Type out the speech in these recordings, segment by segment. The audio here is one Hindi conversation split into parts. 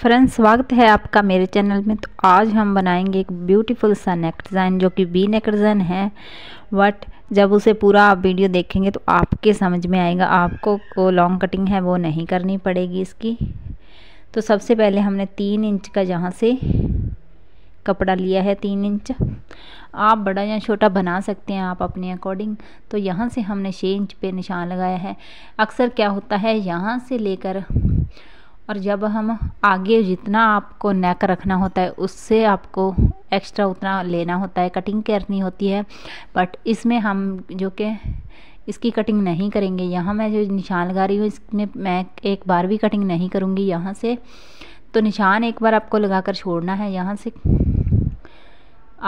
फ्रेंड्स स्वागत है आपका मेरे चैनल में तो आज हम बनाएंगे एक ब्यूटीफुल सा नेक डिज़ाइन जो कि बी नेक डिज़ाइन है बट जब उसे पूरा आप वीडियो देखेंगे तो आपके समझ में आएगा आपको को लॉन्ग कटिंग है वो नहीं करनी पड़ेगी इसकी तो सबसे पहले हमने तीन इंच का यहाँ से कपड़ा लिया है तीन इंच आप बड़ा या छोटा बना सकते हैं आप अपने अकॉर्डिंग तो यहाँ से हमने छः इंच पे निशान लगाया है अक्सर क्या होता है यहाँ से लेकर और जब हम आगे जितना आपको नेक रखना होता है उससे आपको एक्स्ट्रा उतना लेना होता है कटिंग करनी होती है बट इसमें हम जो कि इसकी कटिंग नहीं करेंगे यहाँ मैं जो निशान लगा रही हूँ इसमें मैं एक बार भी कटिंग नहीं करूँगी यहाँ से तो निशान एक बार आपको लगा कर छोड़ना है यहाँ से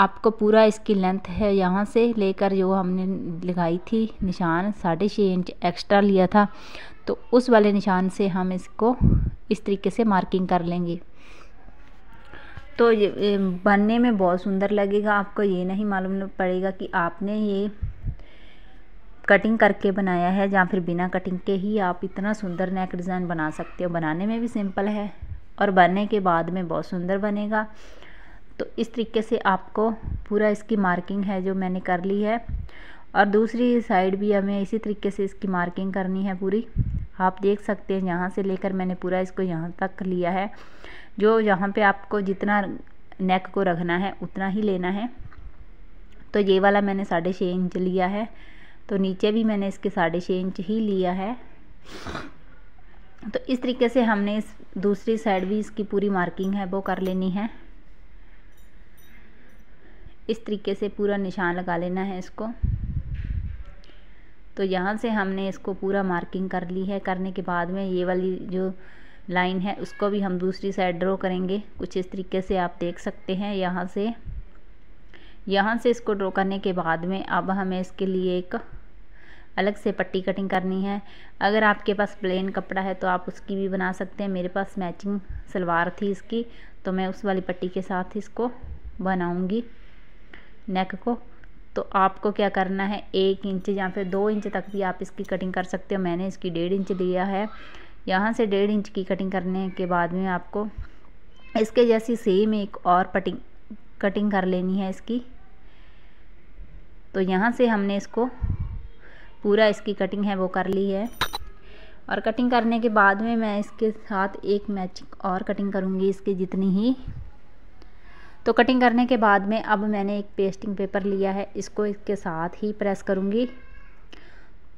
आपको पूरा इसकी लेंथ है यहाँ से लेकर जो हमने लगाई थी निशान साढ़े छः इंच एक्स्ट्रा लिया था तो उस वाले निशान से हम इसको इस तरीके से मार्किंग कर लेंगे तो ये बनने में बहुत सुंदर लगेगा आपको ये नहीं मालूम पड़ेगा कि आपने ये कटिंग करके बनाया है या फिर बिना कटिंग के ही आप इतना सुंदर नेक डिज़ाइन बना सकते हो बनाने में भी सिंपल है और बनने के बाद में बहुत सुंदर बनेगा तो इस तरीके से आपको पूरा इसकी मार्किंग है जो मैंने कर ली है और दूसरी साइड भी हमें इसी तरीके से इसकी मार्किंग करनी है पूरी आप देख सकते हैं यहाँ से लेकर मैंने पूरा इसको यहाँ तक लिया है जो यहाँ पे आपको जितना नेक को रखना है उतना ही लेना है तो ये वाला मैंने साढ़े छः इंच लिया है तो नीचे भी मैंने इसके साढ़े छः इंच ही लिया है तो इस तरीके से हमने इस दूसरी साइड भी इसकी पूरी मार्किंग है वो कर लेनी है इस तरीके से पूरा निशान लगा लेना है इसको तो यहाँ से हमने इसको पूरा मार्किंग कर ली है करने के बाद में ये वाली जो लाइन है उसको भी हम दूसरी साइड ड्रॉ करेंगे कुछ इस तरीके से आप देख सकते हैं यहाँ से यहाँ से इसको ड्रॉ करने के बाद में अब हमें इसके लिए एक अलग से पट्टी कटिंग करनी है अगर आपके पास प्लेन कपड़ा है तो आप उसकी भी बना सकते हैं मेरे पास मैचिंग सलवार थी इसकी तो मैं उस वाली पट्टी के साथ इसको बनाऊंगी नेक को तो आपको क्या करना है एक इंच या फिर दो इंच तक भी आप इसकी कटिंग कर सकते हो मैंने इसकी डेढ़ इंच लिया है यहाँ से डेढ़ इंच की कटिंग करने के बाद में आपको इसके जैसी सेम एक और पटिंग कटिंग कर लेनी है इसकी तो यहाँ से हमने इसको पूरा इसकी कटिंग है वो कर ली है और कटिंग करने के बाद में मैं इसके साथ एक मैचिंग और कटिंग करूँगी इसके जितनी ही तो कटिंग करने के बाद में अब मैंने एक पेस्टिंग पेपर लिया है इसको इसके साथ ही प्रेस करूँगी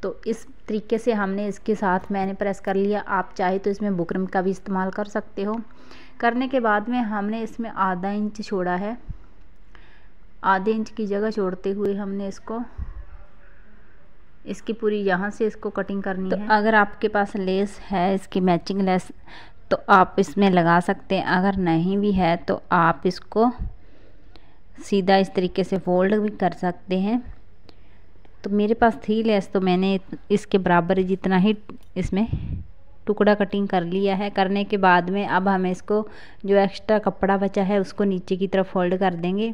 तो इस तरीके से हमने इसके साथ मैंने प्रेस कर लिया आप चाहे तो इसमें बुकरम का भी इस्तेमाल कर सकते हो करने के बाद में हमने इसमें आधा इंच छोड़ा है आधे इंच की जगह छोड़ते हुए हमने इसको इसकी पूरी यहाँ से इसको कटिंग करनी तो है अगर आपके पास लेस है इसकी मैचिंग लेस तो आप इसमें लगा सकते हैं अगर नहीं भी है तो आप इसको सीधा इस तरीके से फोल्ड भी कर सकते हैं तो मेरे पास थी लेस तो मैंने इसके बराबर जितना ही इसमें टुकड़ा कटिंग कर लिया है करने के बाद में अब हमें इसको जो एक्स्ट्रा कपड़ा बचा है उसको नीचे की तरफ फोल्ड कर देंगे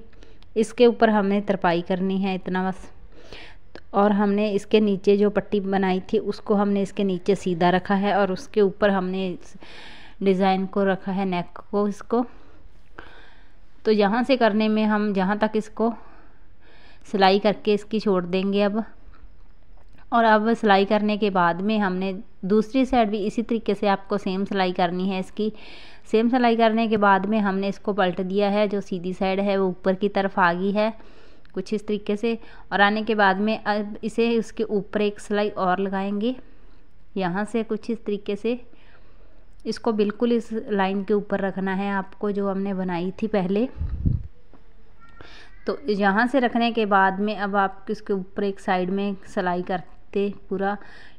इसके ऊपर हमें तरपाई करनी है इतना बस और हमने इसके नीचे जो पट्टी बनाई थी उसको हमने इसके नीचे सीधा रखा है और उसके ऊपर हमने डिज़ाइन को रखा है नेक को इसको तो यहाँ से करने में हम जहाँ तक इसको सिलाई करके इसकी छोड़ देंगे अब और अब सिलाई करने के बाद में हमने दूसरी साइड भी इसी तरीके से आपको सेम सिलाई करनी है इसकी सेम सिलाई करने के बाद में हमने इसको पलट दिया है जो सीधी साइड है वो ऊपर की तरफ आ गई है कुछ इस तरीके से और आने के बाद में अब इसे उसके ऊपर एक सिलाई और लगाएंगे यहाँ से कुछ इस तरीके से इसको बिल्कुल इस लाइन के ऊपर रखना है आपको जो हमने बनाई थी पहले तो यहाँ से रखने के बाद में अब आप इसके ऊपर एक साइड में सिलाई करते पूरा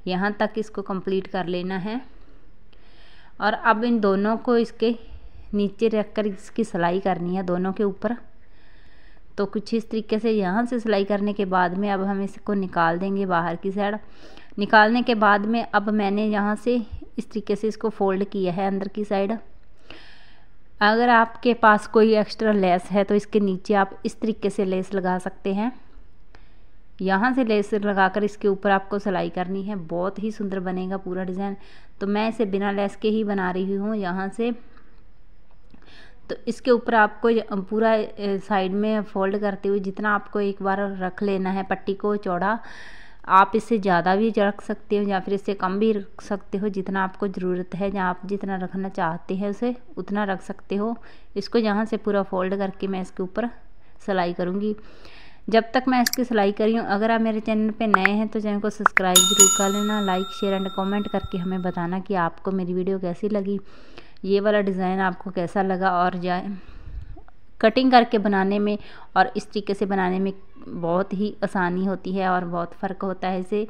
यहाँ तक इसको कंप्लीट कर लेना है और अब इन दोनों को इसके नीचे रख कर इसकी सिलाई करनी है दोनों के ऊपर तो कुछ इस तरीके से यहाँ से सिलाई करने के बाद में अब हम इसको निकाल देंगे बाहर की साइड निकालने के बाद में अब मैंने यहाँ से इस तरीके से इसको फोल्ड किया है अंदर की साइड अगर आपके पास कोई एक्स्ट्रा लेस है तो इसके नीचे आप इस तरीके से लेस लगा सकते हैं यहाँ से लेस लगाकर इसके ऊपर आपको सिलाई करनी है बहुत ही सुंदर बनेगा पूरा डिज़ाइन तो मैं इसे बिना लेस के ही बना रही हूँ यहाँ से तो इसके ऊपर आपको पूरा साइड में फोल्ड करते हुए जितना आपको एक बार रख लेना है पट्टी को चौड़ा आप इसे ज़्यादा भी रख सकते हो या फिर इससे कम भी रख सकते हो जितना आपको ज़रूरत है या आप जितना रखना चाहते हैं उसे उतना रख सकते हो इसको यहाँ से पूरा फोल्ड करके मैं इसके ऊपर सिलाई करूँगी जब तक मैं इसकी सिलाई करी हूँ अगर आप मेरे चैनल पे नए हैं तो चैनल को सब्सक्राइब जरूर कर लेना लाइक शेयर एंड कमेंट करके हमें बताना कि आपको मेरी वीडियो कैसी लगी ये वाला डिज़ाइन आपको कैसा लगा और कटिंग करके बनाने में और इस तरीके से बनाने में बहुत ही आसानी होती है और बहुत फ़र्क होता है इसे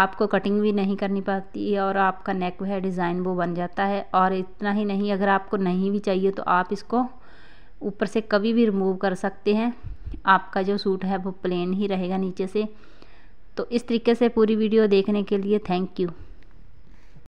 आपको कटिंग भी नहीं करनी पड़ती है और आपका नेक है डिज़ाइन वो बन जाता है और इतना ही नहीं अगर आपको नहीं भी चाहिए तो आप इसको ऊपर से कभी भी रिमूव कर सकते हैं आपका जो सूट है वो प्लेन ही रहेगा नीचे से तो इस तरीके से पूरी वीडियो देखने के लिए थैंक यू